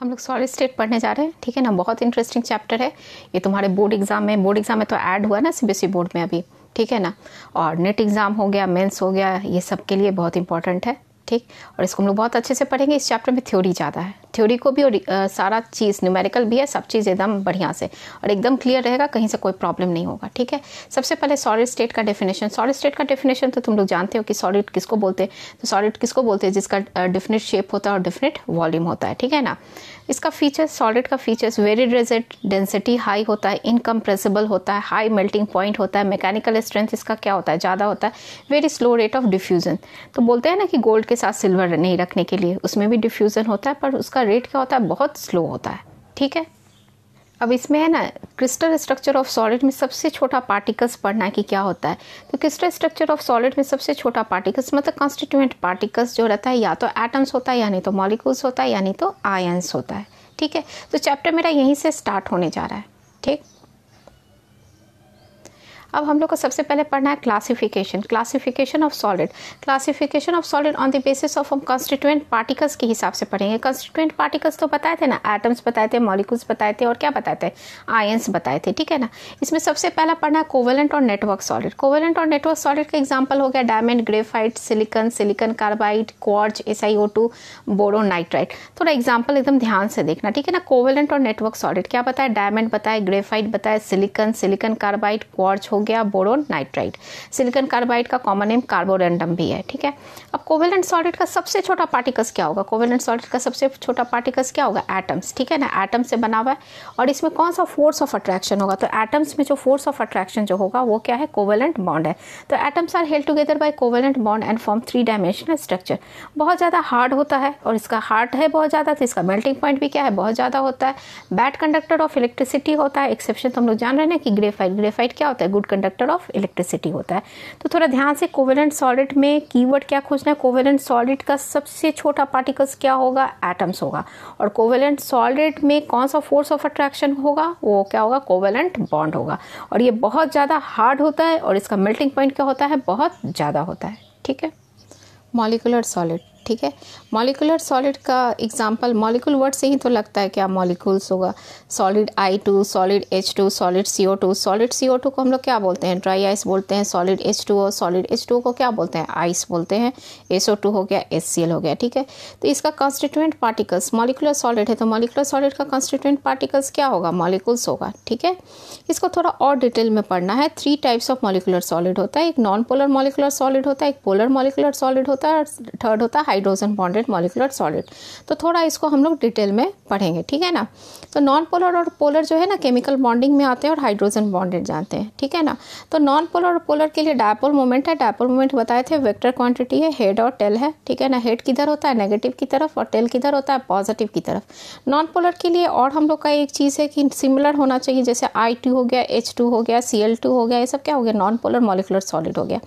हम लोग solid state पढ़ने जा रहे हैं ठीक है ना बहुत इंटरेस्टिंग चैप्टर है ये तुम्हारे बोर्ड एग्जाम में बोर्ड एग्जाम में तो ऐड हुआ ना सीबीएसई बोर्ड में अभी ठीक है ना और नेट एग्ज़ाम हो गया मेंस हो गया ये सब के लिए बहुत इंपॉर्टेंट है ठीक और इसको हम लोग बहुत अच्छे से पढ़ेंगे इस चैप्टर में थ्योरी ज़्यादा है थ्योरी को भी और सारा चीज़ न्यूमेरिकल भी है सब चीज़ एकदम बढ़िया से और एकदम क्लियर रहेगा कहीं से कोई प्रॉब्लम नहीं होगा ठीक है सबसे पहले सॉलिड स्टेट का डेफिनेशन सॉलिड स्टेट का डेफिनेशन तो तुम लोग जानते हो कि सॉलिड किसको बोलते हैं तो सॉलिड किसको बोलते हैं जिसका डिफिनेट शेप होता है और डिफिनेट वॉल्यूम होता है ठीक है ना इसका फीचर्स सॉलिड का features very rigid density high होता है इनकम्प्रेसिबल होता है हाई मेल्टिंग पॉइंट होता है मैकेनिकल स्ट्रेंथ इसका क्या होता है ज़्यादा होता है very slow rate of diffusion तो बोलते हैं ना कि गोल्ड के साथ सिल्वर नहीं रखने के लिए उसमें भी डिफ्यूज़न होता है पर उसका रेट क्या होता है बहुत स्लो होता है ठीक है अब इसमें है ना क्रिस्टल स्ट्रक्चर ऑफ सॉलिड में सबसे छोटा पार्टिकल्स पढ़ना है कि क्या होता है तो क्रिस्टल स्ट्रक्चर ऑफ सॉलिड में सबसे छोटा पार्टिकल्स मतलब कॉन्स्टिट्यूएंट पार्टिकल्स जो रहता है या तो एटम्स होता है यानी तो मॉलिक्यूल्स होता है यानी तो आयन्स होता है ठीक है तो चैप्टर मेरा यहीं से स्टार्ट होने जा रहा है ठीक अब हम लोग को सबसे पहले पढ़ना है classification classification of solid classification of solid on the basis of हम कॉन्स्टिट्यूएंट पार्टिकल्स के हिसाब से पढ़ेंगे कॉन्स्टिट्यूएंट पार्टिकल्स तो बताए थे ना एटम्स बताए थे मॉलिकुल्स बताए थे और क्या बताए थे आयंस बताए थे ठीक है ना इसमें सबसे पहला पढ़ना है कोवेलेंट और नेटवर्क सॉलिड कोवेलेंट और नेटवर्क सॉलिड का एग्जाम्पल हो गया diamond graphite silicon silicon carbide quartz S I O two boron nitrite थोड़ा एग्जाम्पल एकदम ध्यान से देखना ठीक है ना कोवेलेंट और नेटवर्क सॉलिड क्या बताया डायमंड बताया ग्रेफाइट बताया सिलिकन सिलिकन कार्बाइड क्वार्ज हो गया बोरोन नाइट्राइड सिलिकन कार्बाइड का कॉमन नेम कार्बोरेंडम भी है ठीक है अब कोवेलेंट सॉलिड का सबसे छोटा पार्टिकल्स क्या होगा कोवेलेंट सॉलिड का सबसे छोटा पार्टिकल्स क्या होगा एटम्स ठीक है ना एटम से बना हुआ है और इसमें कौन सा फोर्स ऑफ अट्रैक्शन होगा तो एटम्स में जो फोर्स ऑफ अट्रैक्शन जो होगा वो क्या है कोवेलेंट बॉन्ड है तो atoms are held together by covalent bond and form three dimensional structure बहुत ज़्यादा हार्ड होता है और इसका हार्ड है बहुत ज़्यादा तो इसका मेल्टिंग पॉइंट भी क्या है बहुत ज़्यादा होता है बैड कंडक्टर ऑफ इलेक्ट्रिसिटी होता है एक्सेप्शन तो हम लोग जान रहे हैं कि ग्रेफाइट ग्रेफाइट क्या होता है गुड कंडक्टर ऑफ इलेक्ट्रिसिटी होता है तो थोड़ा ध्यान से कोवेलेंट सॉलिड में कीवर्ड क्या खोजना है कोवेलेंट सॉलिड का सबसे छोटा पार्टिकल्स क्या होगा एटम्स होगा और कोवेलेंट सॉलिड में कौन सा फोर्स ऑफ अट्रैक्शन होगा वो क्या होगा कोवेलेंट बॉन्ड होगा और ये बहुत ज़्यादा हार्ड होता है और इसका मेल्टिंग पॉइंट क्या होता है बहुत ज़्यादा होता है ठीक है मॉलिकुलर सॉलिड ठीक है मॉलिकुलर सॉलिड का एग्जांपल मॉलिकुल वर्ड से ही तो लगता है क्या मॉलिकुल्स होगा solid I two solid H two solid C O two solid C O two को हम लोग क्या बोलते हैं ड्राई आइस बोलते हैं सॉलिड एच टू और सॉलिड एच टू को क्या बोलते हैं आइस बोलते हैं एस ओ टू हो गया एस सी एल हो गया ठीक है तो इसका कॉन्स्टिट्यूंट पार्टिकल्स मॉलिकुलर सॉलिड है तो मॉलिकुलर सॉलिड का कॉन्स्टिट्यूंट पार्टिकल्स क्या होगा मॉलिकुल्स होगा ठीक है इसको थोड़ा और डिटेल में पढ़ना है three types of molecular solid होता है एक नॉन पोलर मॉलिकुलर सॉलिड होता है एक पोलर मॉलिकुलर सॉलिड होता है और थर्ड होता है हाइड्रोजन बॉन्डेड मॉलिकुलर सॉलिड तो थोड़ा इसको हम लोग डिटेल में पढ़ेंगे ठीक है ना तो नॉन पोलर और पोलर जो है ना केमिकल बॉन्डिंग में आते हैं और हाइड्रोजन बॉन्डेड जानते हैं ठीक है ना तो नॉन पोलर और पोलर के लिए डायपोल मोमेंट है डायपोल मोमेंट बताए थे वेक्टर क्वांटिटी है हेड और टेल है ठीक है ना हेड किधर होता है नेगेटिव की तरफ और टेल किधर होता है पॉजिटिव की तरफ नॉन पोलर के लिए और हम लोग का एक चीज़ है कि सिमिलर होना चाहिए जैसे आई हो गया एच हो गया सी हो गया ये सब क्या हो गया नॉन पोलर मॉलिकुलर सॉलिड हो गया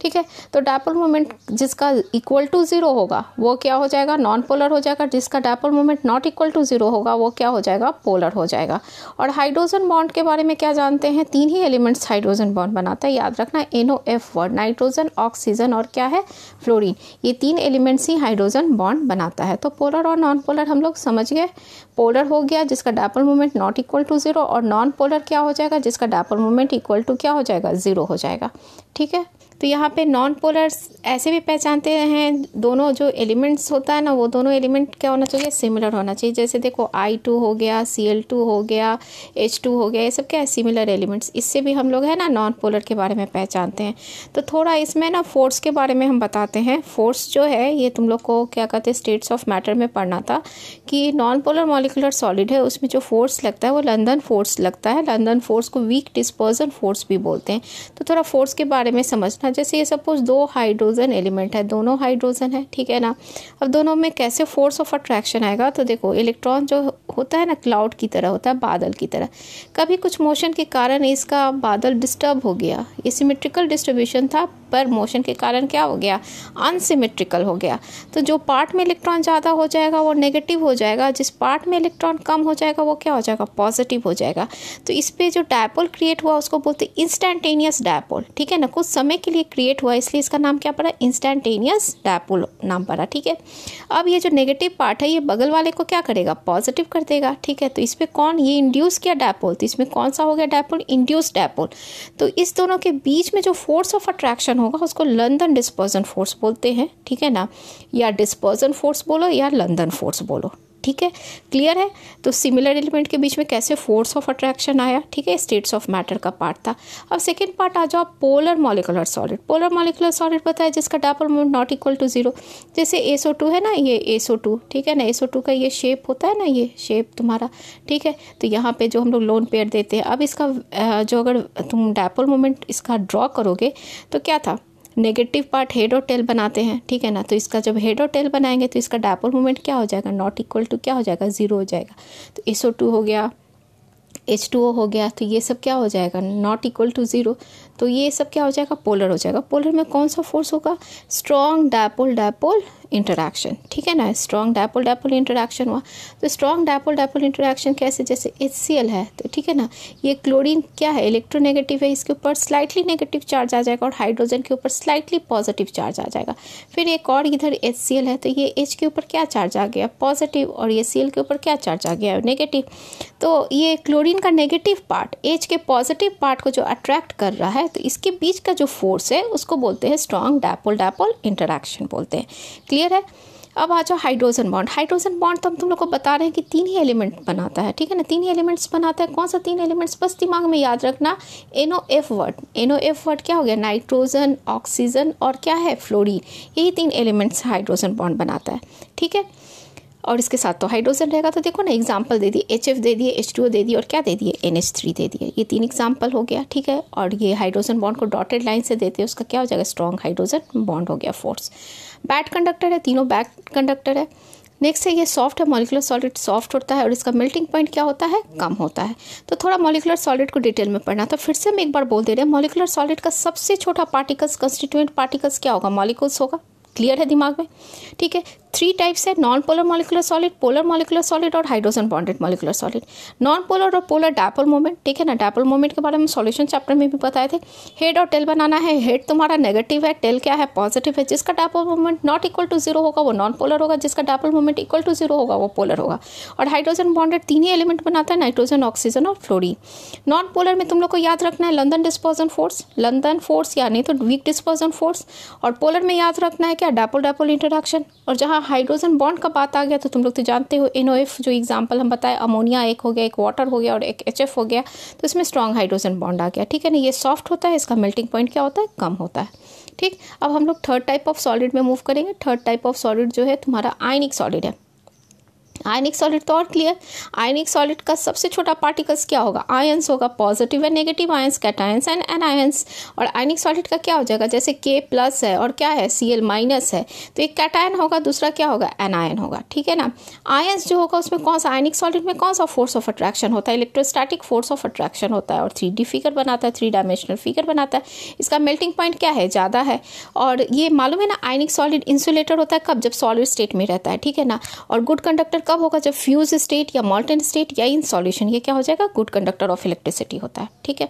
ठीक है तो डायपोल मोमेंट जिसका इक्वल टू ज़ीरो होगा वो क्या हो जाएगा नॉन पोलर हो जाएगा जिसका dipole moment not equal to zero होगा वो क्या हो जाएगा पोलर हो जाएगा और हाइड्रोजन बॉन्ड के बारे में क्या जानते हैं तीन ही एलिमेंट्स हाइड्रोजन बॉन्ड बनाता है याद रखना N O F word nitrogen oxygen और क्या है फ्लोरिन ये तीन एलिमेंट्स ही हाइड्रोजन बॉन्ड बनाता है तो पोलर और नॉन पोलर हम लोग समझ गए पोलर हो गया जिसका dipole moment not equal to zero और नॉन पोलर क्या हो जाएगा जिसका डायपोल मोमेंट इक्वल टू क्या हो जाएगा ज़ीरो हो जाएगा ठीक है तो यहाँ पे नॉन पोलर्स ऐसे भी पहचानते हैं दोनों जो एलिमेंट्स होता है ना वो दोनों एलिमेंट क्या होना चाहिए सिमिलर होना चाहिए जैसे देखो आई टू हो गया सी एल टू हो गया एच टू हो गया ये सब क्या है सिमिलर एलिमेंट्स इससे भी हम लोग है ना नॉन पोलर के बारे में पहचानते हैं तो थोड़ा इसमें ना फोर्स के बारे में हम बताते हैं फोर्स जो है ये तुम लोग को क्या कहते हैं स्टेट्स ऑफ मैटर में पढ़ना था कि नॉन पोलर मॉलिकुलर सॉलिड है उसमें जो फोर्स लगता है वो लंदन फोर्स लगता है लंदन फोर्स को वीक डिस्पर्जन फोर्स भी बोलते हैं तो थोड़ा फोर्स के बारे में समझना हाँ जैसे ये सपोज दो हाइड्रोजन एलिमेंट है दोनों हाइड्रोजन है ठीक है ना अब दोनों में कैसे फोर्स ऑफ अट्रैक्शन आएगा तो देखो इलेक्ट्रॉन जो होता है ना क्लाउड की तरह होता है बादल की तरह कभी कुछ मोशन के कारण इसका बादल डिस्टर्ब हो गया ये सिमेट्रिकल डिस्ट्रीब्यूशन था पर मोशन के कारण क्या हो गया अनसिमेट्रिकल हो गया तो जो पार्ट में इलेक्ट्रॉन ज़्यादा हो जाएगा वो नेगेटिव हो जाएगा जिस पार्ट में इलेक्ट्रॉन कम हो जाएगा वो क्या हो जाएगा पॉजिटिव हो जाएगा तो इस पर जो डायपोल क्रिएट हुआ उसको बोलते इंस्टेंटेनियस डायपोल ठीक है ना कुछ समय के लिए क्रिएट हुआ इसलिए इसका नाम क्या पड़ा इंस्टेंटेनियस डायपोल नाम पड़ा ठीक है अब ये जो नेगेटिव पार्ट है ये बगल वाले को क्या करेगा पॉजिटिव कर देगा ठीक है तो इस पर कौन ये इंड्यूस किया डायपोल तो इसमें कौन सा हो गया डायपोल इंड्यूस डायपोल तो इस दोनों के बीच में जो फोर्स ऑफ अट्रैक्शन डिस्पर्जन होगा उसको लंदन डिस्पर्जन फोर्स बोलते हैं ठीक है ना या डिस्पर्जन फोर्स बोलो या लंदन फोर्स बोलो ठीक है क्लियर है तो सिमिलर एलिमेंट के बीच में कैसे फोर्स ऑफ अट्रैक्शन आया ठीक है स्टेट्स ऑफ मैटर का पार्ट था अब सेकेंड पार्ट आ जाओ polar molecular solid polar molecular solid बताए जिसका dipole moment not equal to zero जैसे ए टू है ना ये ए टू ठीक है ना ए टू का ये शेप होता है ना ये शेप तुम्हारा ठीक है तो यहाँ पे जो हम लोग लोन पेयर देते हैं अब इसका जो अगर तुम डायपोल मोमेंट इसका ड्रॉ करोगे तो क्या था नेगेटिव पार्ट हेड और टेल बनाते हैं ठीक है ना तो इसका जब हेड और टेल बनाएंगे तो इसका डायपोल मोमेंट क्या हो जाएगा नॉट इक्वल टू क्या हो जाएगा ज़ीरो हो जाएगा तो एस ओ टू हो गया एच टू ओ हो गया तो ये सब क्या हो जाएगा नॉट इक्वल टू ज़ीरो तो ये सब क्या हो जाएगा पोलर हो जाएगा पोलर में कौन सा फोर्स होगा स्ट्रॉन्ग डायपोल डायपोल इंटरेक्शन ठीक है ना स्ट्रॉन्ग डैपल डैपल इंटरेक्शन हुआ तो स्ट्रॉन्ग डैपल डैपल इंटरेक्शन कैसे जैसे एच है तो ठीक है ना ये क्लोरीन क्या है इलेक्ट्रोनेगेटिव है इसके ऊपर स्लाइटली नेगेटिव चार्ज आ जाएगा और हाइड्रोजन के ऊपर स्लाइटली पॉजिटिव चार्ज आ जाएगा फिर एक और इधर एच है तो ये एच के ऊपर क्या चार्ज आ गया पॉजिटिव और ये सी के ऊपर क्या चार्ज आ गया नेगेटिव तो ये क्लोरीन का नेगेटिव पार्ट एच के पॉजिटिव पार्ट को जो अट्रैक्ट कर रहा है तो इसके बीच का जो फोर्स है उसको बोलते हैं स्ट्रॉन्ग डैपल डैपल इंटरेक्शन बोलते हैं क्लियर है अब आ जाओ हाइड्रोजन बॉन्ड हाइड्रोजन बॉन्ड तो हम तुम लोग को बता रहे हैं कि तीन ही एलिमेंट बनाता है ठीक है ना तीन ही एलिमेंट्स बनाता है कौन सा तीन एलिमेंट्स बस दिमाग में याद रखना N O F word N O F word क्या हो गया नाइट्रोजन ऑक्सीजन और क्या है फ्लोरीन यही तीन एलिमेंट्स हाइड्रोजन बॉन्ड बनाता है ठीक है और इसके साथ तो हाइड्रोजन रहेगा तो देखो ना एग्जाम्पल दे दिए एच एफ दे दिए एच टू दे दिए और क्या दे दिए एन एच थ्री दे दिए ये तीन एग्जाम्पल हो गया ठीक है और ये हाइड्रोजन बॉन्ड को डॉटेड लाइन से देते हैं उसका क्या हो जाएगा स्ट्रॉन्ग हाइड्रोजन बॉन्ड हो गया फोर्स बैड कंडक्टर है तीनों बैड कंडक्टर है नेक्स्ट है ये सॉफ्ट है मॉलिकुलर सॉलिड सॉफ्ट होता है और इसका मेल्टिंग पॉइंट क्या होता है कम होता है तो थोड़ा मॉलिकुलर सॉलिड को डिटेल में पढ़ना तो फिर से हम एक बार बोल दे रहे हैं मॉलिकुलर सॉलिड का सबसे छोटा पार्टिकल्स कंस्टिट्यूएंट पार्टिकल्स क्या होगा मॉलिकल्स होगा क्लियर है दिमाग में ठीक है थ्री टाइप्स है non polar molecular solid polar molecular solid और hydrogen bonded molecular solid non polar और पोलर डायपोल मोमेंट ठीक है ना डायपोल मोमेंट के बारे में सॉल्यूशन चैप्टर में भी बताए थे हेड और टेल बनाना है हेड तुम्हारा नेगेटिव है टेल क्या है पॉजिटिव है जिसका dipole moment not equal to zero होगा वो नॉन पोलर होगा जिसका dipole moment equal to zero होगा वो पोलर होगा और हाइड्रोजन बॉन्डेड तीन ही एलिमेंट बनाता है नाइट्रोजन ऑक्सीजन और फ्लोरी नॉन पोलर में तुम लोग को याद रखना है London dispersion force London force या नहीं तो वीक डिस्पोजन फोर्स और पोलर में याद रखना है क्या डायपोल डायपोल इंटरेक्शन और जहाँ हाइड्रोजन बॉन्ड का बात आ गया तो तुम लोग तो जानते हो एन जो एग्जाम्पल हम बताए अमोनिया एक हो गया एक वाटर हो गया और एक एच हो गया तो इसमें स्ट्रॉन्ग हाइड्रोजन बॉन्ड आ गया ठीक है ना ये सॉफ्ट होता है इसका मेल्टिंग पॉइंट क्या होता है कम होता है ठीक अब हम लोग थर्ड टाइप ऑफ सॉलिड में मूव करेंगे थर्ड टाइप ऑफ सॉलिड जो है तुम्हारा आयनिक सॉलिड है आयनिक सॉलिड तो और क्लियर आयनिक सॉलिड का सबसे छोटा पार्टिकल्स क्या होगा आयंस होगा positive and negative ions cations and anions और आयनिक सॉलिड का क्या हो जाएगा जैसे के प्लस है और क्या है सी एल माइनस है तो एक कैटायन होगा दूसरा क्या होगा एनायन होगा ठीक है ना आयंस जो होगा उसमें कौन सा आयनिक सॉलिड में कौन सा फोर्स ऑफ अट्रैक्शन होता है इलेक्ट्रोस्टैटिक फोर्स ऑफ अट्रैक्शन होता है और थ्री फिगर बनाता है थ्री डायमेंशनल फिगर बनाता है इसका मेल्टिंग पॉइंट क्या है ज़्यादा है और ये मालूम है ना आयनिक सॉलिड इंसुलेटर होता है कब जब सॉलिड स्टेट में रहता है ठीक है ना और गुड कंडक्टर कब होगा जब फ्यूज स्टेट या मॉल्टन स्टेट या इन सॉल्यूशन ये क्या हो जाएगा गुड कंडक्टर ऑफ इलेक्ट्रिसिटी होता है ठीक है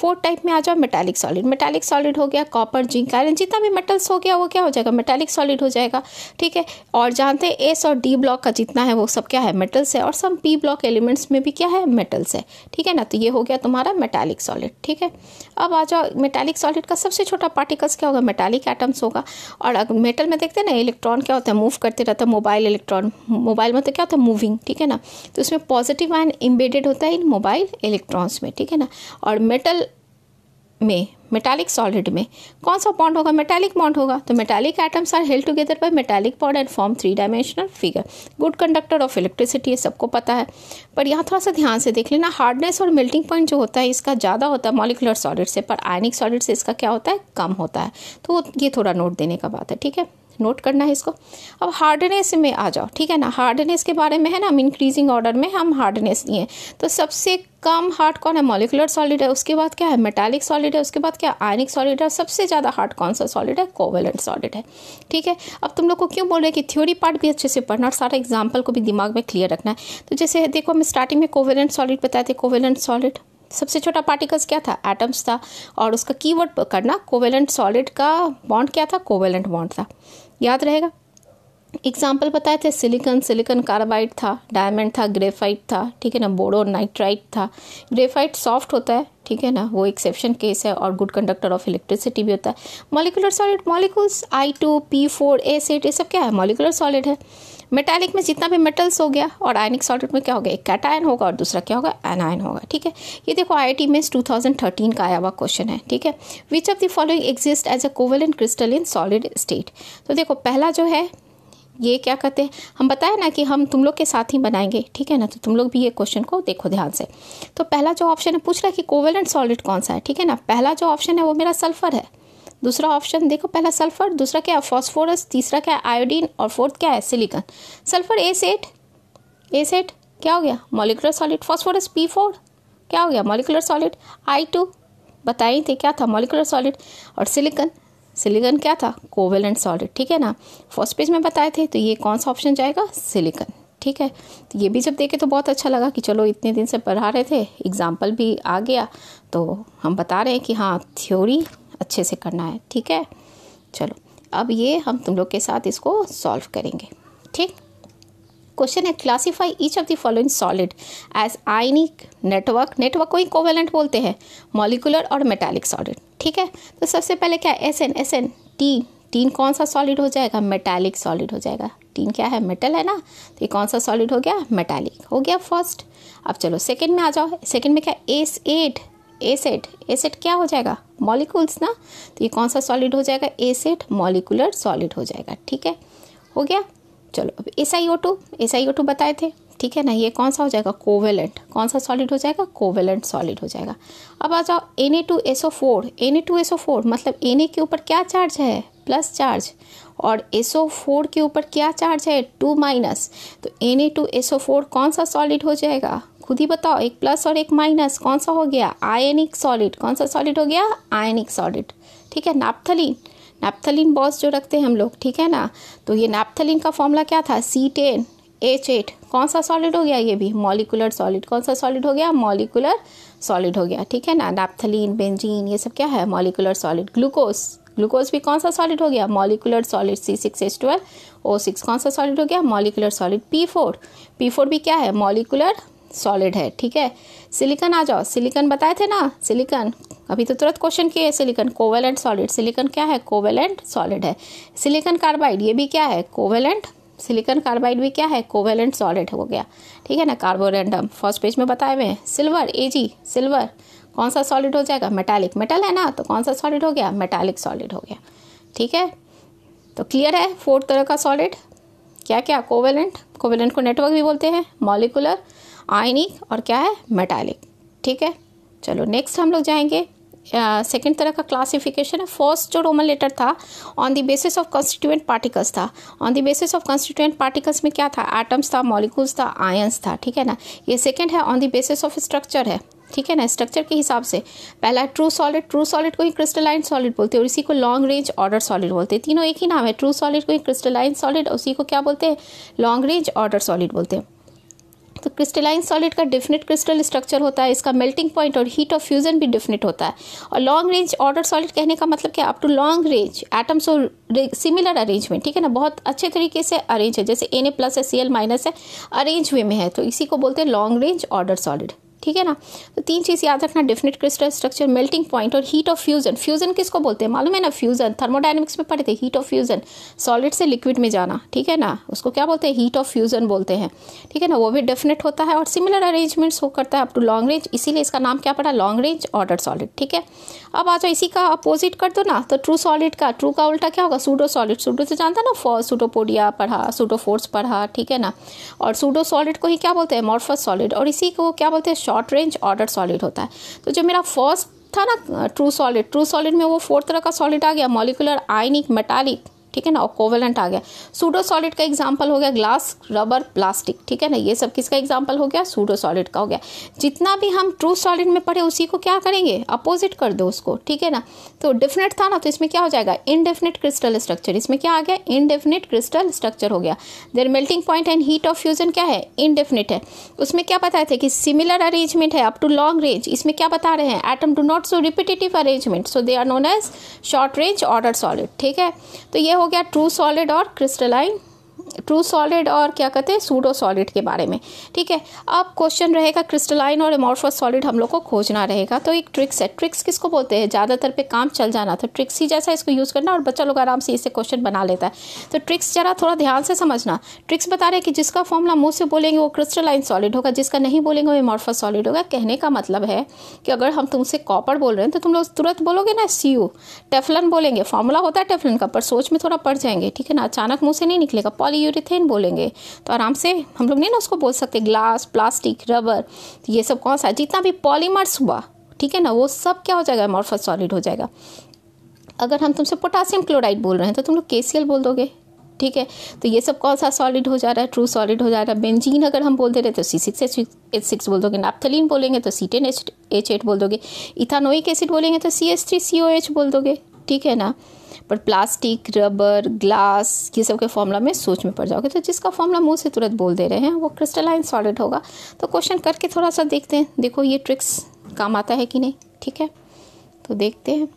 फोर्थ टाइप में आ जाओ मेटालिक सॉलिड मेटालिक सॉलिड हो गया कॉपर जिंक आयरन जितना भी मेटल्स हो गया वो क्या हो जाएगा मेटालिक सॉलिड हो जाएगा ठीक है और जानते हैं एस और डी ब्लॉक का जितना है वो सब क्या है मेटल्स है और सब पी ब्लॉक एलिमेंट्स में भी क्या है मेटल्स है ठीक है ना तो ये हो गया तुम्हारा मेटालिक सॉलिड ठीक है अब आ जाओ मेटालिक सॉलिड का सबसे छोटा पार्टिकल्स क्या होगा मेटालिक एटम्स होगा और अगर मेटल में देखते हैं ना इलेक्ट्रॉन क्या होता है मूव करते रहता है मोबाइल इलेक्ट्रॉन मोबाइल मतलब क्या होता है मूविंग ठीक है ना तो इसमें पॉजिटिव आयन इम्बेडेड होता है इन मोबाइल इलेक्ट्रॉन्स में ठीक है ना और मेटल में मेटालिक सॉलिड में कौन सा बॉन्ड होगा मेटालिक बॉन्ड होगा तो metallic atoms are held together by metallic bond and form three dimensional figure good conductor of electricity ये सबको पता है पर यहाँ थोड़ा सा ध्यान से देख लेना हार्डनेस और मेल्टिंग पॉइंट जो होता है इसका ज़्यादा होता है मॉलिकुलर सॉलिड से पर आयनिक सॉलिड से इसका क्या होता है कम होता है तो ये थोड़ा नोट देने का बात है ठीक है नोट करना है इसको अब हार्डनेस में आ जाओ ठीक है ना हार्डनेस के बारे में है ना हम इंक्रीजिंग ऑर्डर में हम हार्डनेस लिए तो सबसे कम हार्ड कौन है मोलिकुलर सॉलिड है उसके बाद क्या है मेटालिक सॉलिड है उसके बाद क्या आयनिक सॉलिड है सबसे ज़्यादा हार्ड कौन सा सॉलिड है कोवेलेंट सॉलिड है ठीक है अब तुम लोग को क्यों बोल रहे हैं कि थ्योरी पार्ट भी अच्छे से पढ़ना और सारा एग्जाम्पल को भी दिमाग में क्लियर रखना है तो जैसे देखो हम स्टार्टिंग में कोवेलेंट सॉलिड बताए थे कोवेलेंट सॉलिड सबसे छोटा पार्टिकल्स क्या था एटम्स था और उसका कीवर्ड करना कोवेलेंट सॉलिड का बॉन्ड क्या था कोवेलेंट बॉन्ड था याद रहेगा एग्जाम्पल बताए थे सिलिकन सिलिकन कार्बाइड था डायमंड था ग्रेफाइट था ठीक है ना बोडो नाइट्राइट था ग्रेफाइट सॉफ्ट होता है ठीक है ना वो एक्सेप्शन केस है और गुड कंडक्टर ऑफ इलेक्ट्रिसिटी भी होता है molecular solid molecules I two P four acid ये सब क्या है मॉलिकुलर सॉलिड है मेटालिक में जितना भी मेटल्स हो गया और आयनिक सॉलिड में क्या होगा एक कैटायन होगा और दूसरा क्या होगा एनायन होगा ठीक है ये देखो आई टी में थर्टीन का आया हुआ क्वेश्चन है ठीक है which of the following exist as a covalent crystal in solid state तो देखो पहला जो है ये क्या कहते हैं हम बताए ना कि हम तुम लोग के साथ ही बनाएंगे ठीक है ना तो तुम लोग भी ये क्वेश्चन को देखो ध्यान से तो पहला जो ऑप्शन है पूछ रहा है कि कोवेलेंट सॉलिड कौन सा है ठीक है ना पहला जो ऑप्शन है वो मेरा सल्फर है दूसरा ऑप्शन देखो पहला सल्फर दूसरा क्या है फॉस्फोरस तीसरा क्या है आयोडीन और फोर्थ क्या है सिलिकन सल्फर ए सेट ए सेट क्या हो गया molecular solid phosphorus P four क्या हो गया मोलिकुलर सॉलिड आई टू बताए थे क्या था मोलिकुलर सॉलिड और सिलिकन सिलिकन क्या था कोवेलेंट सॉलिड ठीक है ना फर्स्ट पेज में बताए थे तो ये कौन सा ऑप्शन जाएगा सिलिकन ठीक है तो ये भी जब देखे तो बहुत अच्छा लगा कि चलो इतने दिन से पढ़ा रहे थे एग्ज़ाम्पल भी आ गया तो हम बता रहे हैं कि हाँ थ्योरी अच्छे से करना है ठीक है चलो अब ये हम तुम लोग के साथ इसको सॉल्व करेंगे ठीक क्वेश्चन है classify each of the following solid as ionic network network को ही कोवेलेंट बोलते हैं मॉलिकुलर और मेटालिक सॉलिड ठीक है तो सबसे पहले क्या S N S N tin tin कौन सा सॉलिड हो जाएगा मेटालिक सॉलिड हो जाएगा टीन क्या है मेटल है ना तो ये कौन सा सॉलिड हो गया मेटालिक हो गया फर्स्ट अब चलो सेकेंड में आ जाओ सेकेंड में क्या एस एट एसेट एसेट क्या हो जाएगा मॉलिकुल्स ना तो ये कौन सा सॉलिड हो जाएगा एसेट मॉलिकुलर सॉलिड हो जाएगा ठीक है हो गया चलो अब S I O two S I O two बताए थे ठीक है ना ये कौन सा हो जाएगा कोवेलेंट कौन सा सॉलिड हो जाएगा कोवेलेंट सॉलिड हो जाएगा अब आ जाओ N A two S O four N A two O four मतलब एन ए के ऊपर क्या चार्ज है प्लस चार्ज और एसओ फोर के ऊपर क्या चार्ज है टू माइनस तो N A two O four कौन सा सॉलिड हो जाएगा खुद ही बताओ एक प्लस और एक माइनस कौन सा हो गया आयनिक सॉलिड कौन सा सॉलिड हो गया आयनिक सॉलिड ठीक है नापथलिन नाप्थलिन बॉस जो रखते हैं हम लोग ठीक है ना तो ये नाप्थलिन का फॉर्मूला क्या था सी टेन एच एट कौन सा सॉलिड हो गया ये भी मॉलिकुलर सॉलिड कौन सा सॉलिड हो गया मॉलिकुलर सॉलिड हो गया ठीक है ना नाप्थलीन बेंजीन ये सब क्या है मॉलिकुलर सॉलिड ग्लूकोज ग्लूकोज भी कौन सा सॉलिड हो गया molecular solid C six S twelve O six कौन सा सॉलिड हो गया molecular solid P four P four भी क्या है मॉलिकुलर सॉलिड है ठीक है सिलिकन आ जाओ सिलिकन बताए थे ना सिलिकन अभी तो तुरंत क्वेश्चन किए सिलिकन कोवेलेंट सॉलिड सिलिकन क्या है कोवेलेंट सॉलिड है सिलिकन कार्बाइड ये भी क्या है कोवेलेंट सिलिकॉन कार्बाइड भी क्या है कोवेलेंट सॉलिड हो गया ठीक है ना कार्बोरेंडम फर्स्ट पेज में बताए हुए हैं सिल्वर ए जी सिल्वर कौन सा सॉलिड हो जाएगा मेटालिक मेटल है ना तो कौन सा सॉलिड हो गया मेटालिक सॉलिड हो गया ठीक है तो क्लियर है फोर्थ तरह का सॉलिड क्या क्या कोवेलेंट कोवेलेंट को नेटवर्क भी बोलते हैं मॉलिकुलर आयनिक और क्या है मेटालिक ठीक है चलो नेक्स्ट हम लोग जाएंगे सेकेंड uh, तरह का क्लासिफिकेशन है फर्स्ट जो रोमन लेटर था on the basis of constituent particles था on the basis of constituent particles में क्या था एटम्स था मॉलिकूल्स था आयंस था ठीक है ना ये सेकेंड है on the basis of structure है ठीक है ना स्ट्रक्चर के हिसाब से पहला ट्रू सॉलिड ट्रू सॉलिड को ही क्रिस्टलाइन सॉलिड बोलते हैं और इसी को लॉन्ग रेंज ऑर्डर सॉलिड बोलते हैं तीनों एक ही नाम है ट्रू सॉलिड को ही क्रिस्टलाइन सॉलिड उसी को क्या बोलते हैं लॉन्ग रेंज ऑर्डर सॉलिड बोलते हैं तो क्रिस्टलाइन सॉलिड का डिफिनेट क्रिस्टल स्ट्रक्चर होता है इसका मेल्टिंग पॉइंट और हीट ऑफ फ्यूजन भी डिफिनेट होता है और लॉन्ग रेंज ऑर्डर सॉलिड कहने का मतलब क्या up to long range atoms और सिमिलर अरेंजमेंट ठीक है ना बहुत अच्छे तरीके से अरेंज है जैसे एन ए प्लस है सी एल माइनस है अरेंज वे में है तो इसी को बोलते हैं लॉन्ग रेंज ऑर्डर सॉलिड ठीक है ना तो तीन चीज़ याद रखना definite crystal structure melting point और हीट ऑफ फ्यूजन फ्यूजन किसको बोलते हैं मालूम है ना फ्यूजन थर्मोडाइनमिक्स में पढ़े थे हीट ऑफ फ्यूजन सॉलिड से लिक्विड में जाना ठीक है ना उसको क्या बोलते हैं हीट ऑफ फ्यूजन बोलते हैं ठीक है ना वो भी डेफिनेट होता है और सिमिलर अरेंजमेंट्स वो करता है अप टू लॉन्ग रेंज इसीलिए इसका नाम क्या पड़ा लॉन्ग रेंज ऑर्डर सॉलिड ठीक है अब आ जाओ इसी का अपोजिट कर दो ना तो ट्रू सॉलिड का ट्रू का उल्टा क्या होगा सूडो सॉलिड सूडो से जानता है ना फॉर सूडोपोडिया पढ़ा सूडो फोर्स पढ़ा ठीक है ना और सूडो सॉलिड को ही क्या बोलते हैं मॉर्फस सॉलिड और इसी को क्या बोलते हैं शॉर्ट रेंज ऑर्डर सॉलिड होता है तो जो मेरा फर्स्ट था ना ट्रू सॉलिड ट्रू सॉलिड में वो फोर्थ तरह का सॉलिड आ गया मॉलिकुलर आयनिक मेटालिक ठीक है ना और कोवेलेंट आ गया सूडो सॉलिड का एग्जाम्पल हो गया ग्लास रबर प्लास्टिक ठीक है ना ये सब किसका एग्जाम्पल हो गया सूडो सॉलिड का हो गया जितना भी हम ट्रू सॉलिड में पढ़े उसी को क्या करेंगे अपोजिट कर दो उसको ठीक है ना तो डिफिनेट था ना तो इसमें क्या हो जाएगा इनडेफिनेट क्रिस्टल स्ट्रक्चर इसमें क्या आ गया इनडेफिनेट क्रिस्टल स्ट्रक्चर हो गया there melting point and heat of fusion क्या है इनडेफिनेट है उसमें क्या बताए थे कि सिमिलर अरेंजमेंट है अप टू लॉन्ग रेंज इसमें क्या बता रहे हैं atom do not show repetitive arrangement so they are known as short range order solid ठीक है तो ये हो हो गया ट्रू सॉलिड और क्रिस्टलाइन ट्रू सॉलिड और क्या कहते हैं सूडो सॉलिड के बारे में ठीक है अब क्वेश्चन रहेगा क्रिस्टलाइन और एमोर्फस सॉलिड हम लोग को खोजना रहेगा तो एक ट्रिक्स है ट्रिक्स किसको बोलते हैं ज़्यादातर पे काम चल जाना तो ट्रिक्स ही जैसा इसको यूज़ करना और बच्चा लोग आराम से इसे क्वेश्चन बना लेता है तो ट्रिक्स ज़रा थोड़ा ध्यान से समझना ट्रिक्स बता रहे हैं कि जिसका फॉर्मूला मुँह से बोलेंगे वो क्रिस्टलाइन सॉलिड होगा जिसका नहीं बोलेंगे वो एमोर्फस सॉलिड होगा कहने का मतलब है कि अगर हम तुमसे कॉपर बोल रहे हैं तो तुम लोग तुरंत बोलोगे ना सी टेफलन बोलेंगे फॉर्मूला होता है टेफलन का पर सोच में थोड़ा पड़ जाएंगे ठीक है ना अचानक मुँह से नहीं निकलेगा पॉली पॉलीयूरिथेन बोलेंगे तो आराम से हम लोग नहीं ना उसको बोल सकते ग्लास प्लास्टिक रबर तो ये सब कौन सा जितना भी पॉलीमर्स हुआ ठीक है ना वो सब क्या हो जाएगा मॉर्फस सॉलिड हो जाएगा अगर हम तुमसे पोटासियम क्लोराइड बोल रहे हैं तो तुम लोग के बोल दोगे ठीक है तो ये सब कौन सा सॉलिड हो जा रहा है ट्रू सॉलिड हो जा रहा है बेंजीन अगर हम बोल दे रहे तो C six H H six बोल दोगे नाप्थलिन बोलेंगे तो C ten H H eight बोल दोगे इथानोइक एसिड बोलेंगे तो C H three C O H बोल दोगे ठीक है ना पर प्लास्टिक रबर ग्लास ये सब के फॉर्मूला में सोच में पड़ जाओगे तो जिसका फॉर्मूला मुंह से तुरंत बोल दे रहे हैं वो क्रिस्टलाइन सॉलिड होगा तो क्वेश्चन करके थोड़ा सा देखते हैं देखो ये ट्रिक्स काम आता है कि नहीं ठीक है तो देखते हैं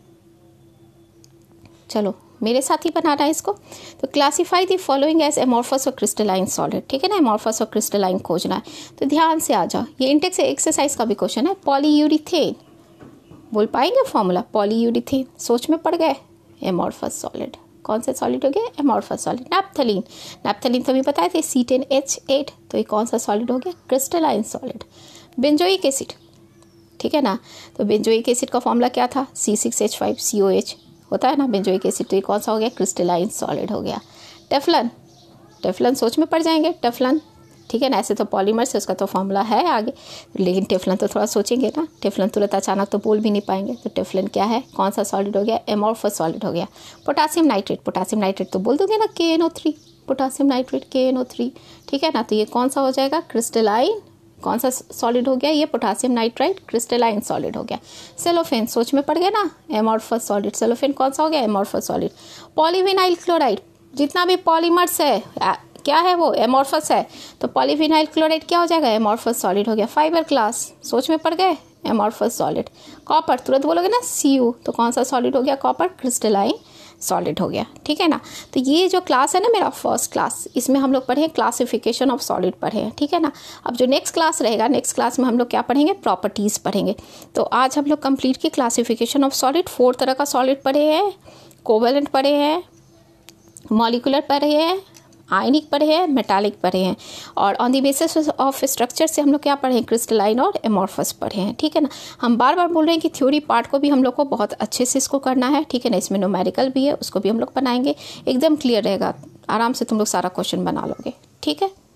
चलो मेरे साथ ही बना रहा है इसको तो classify the following as amorphous और क्रिस्टलाइन सॉलिड ठीक है ना एमोर्फस और क्रिस्टलाइन खोजना है तो ध्यान से आ जाओ ये इंटेक्स एक्सरसाइज का भी क्वेश्चन है पॉलीयूरिथेन बोल पाएंगे फॉर्मूला पॉलीयूरिथीन सोच में पड़ गए एमोर्फस सॉलिड कौन सा सॉलिड हो गया एमोर्फस सॉलिड नैप्थलीन नैप्थलीन तो हमें बताए थे सी टेन एच एट तो ये कौन सा सॉलिड हो गया क्रिस्टलाइन सॉलिड बेंजोइक एसिड ठीक है ना तो बेंजोइक एसिड का फॉर्मूला क्या था C six H five C O H होता है ना बेंजोइक एसिड तो ये कौन सा हो गया क्रिस्टलाइन सॉलिड हो गया टेफलन टेफलन सोच में पड़ जाएंगे टेफलन ठीक है ना ऐसे तो पॉलीमर से उसका तो फॉर्मूला है आगे लेकिन टेफलन तो थोड़ा सोचेंगे ना टेफलन तुरंत अचानक तो बोल भी नहीं पाएंगे तो टेफलन क्या है कौन सा सॉलिड हो गया एमोर्फस सॉलिड हो गया पोटासियम नाइट्रेट पोटासियम नाइट्रेट तो बोल दोगे ना K N O three potassium nitrate K N O three ठीक है ना तो ये कौन सा हो जाएगा क्रिस्टलाइन कौन सा सॉलिड हो गया ये पोटासियम नाइट्राइट क्रिस्टलाइन सॉलिड हो गया सेलोफेन सोच में पड़ गया ना एमोर्फस सॉलिड सेलोफेन कौन सा हो गया एमोर्फस सॉलिड पॉलीविनाइल क्लोराइड जितना भी पॉलीमर्स है क्या है वो एमोर्फस है तो पॉलीफिनाइल क्लोराइड क्या हो जाएगा एमोर्फस सॉलिड हो गया फाइबर क्लास सोच में पड़ गए एमोर्फस सॉलिड कॉपर तुरंत बोलोगे ना सी यू तो कौन सा सॉलिड हो गया कॉपर क्रिस्टलाइन सॉलिड हो गया ठीक है ना तो ये जो क्लास है ना मेरा फर्स्ट क्लास इसमें हम लोग पढ़े क्लासिफिकेशन ऑफ सॉलिड पढ़े हैं ठीक है ना अब जो नेक्स्ट क्लास रहेगा नेक्स्ट क्लास में हम लोग क्या पढ़ेंगे प्रॉपर्टीज़ पढ़ेंगे तो आज हम लोग कंप्लीट की क्लासिफिकेशन ऑफ सॉलिड फोर तरह का सॉलिड पढ़े हैं कोवेलेंट पढ़े हैं मॉलिकुलर पढ़े हैं आयनिक पढ़े हैं मेटालिक पढ़े हैं और on the basis of structure से हम लोग क्या पढ़े हैं क्रिस्टलाइन और एमोर्फस पढ़े हैं ठीक है ना हम बार बार बोल रहे हैं कि थ्योरी पार्ट को भी हम लोग को बहुत अच्छे से इसको करना है ठीक है ना इसमें नोमेरिकल भी है उसको भी हम लोग बनाएंगे एकदम क्लियर रहेगा आराम से तुम लोग सारा क्वेश्चन बना लोगे ठीक है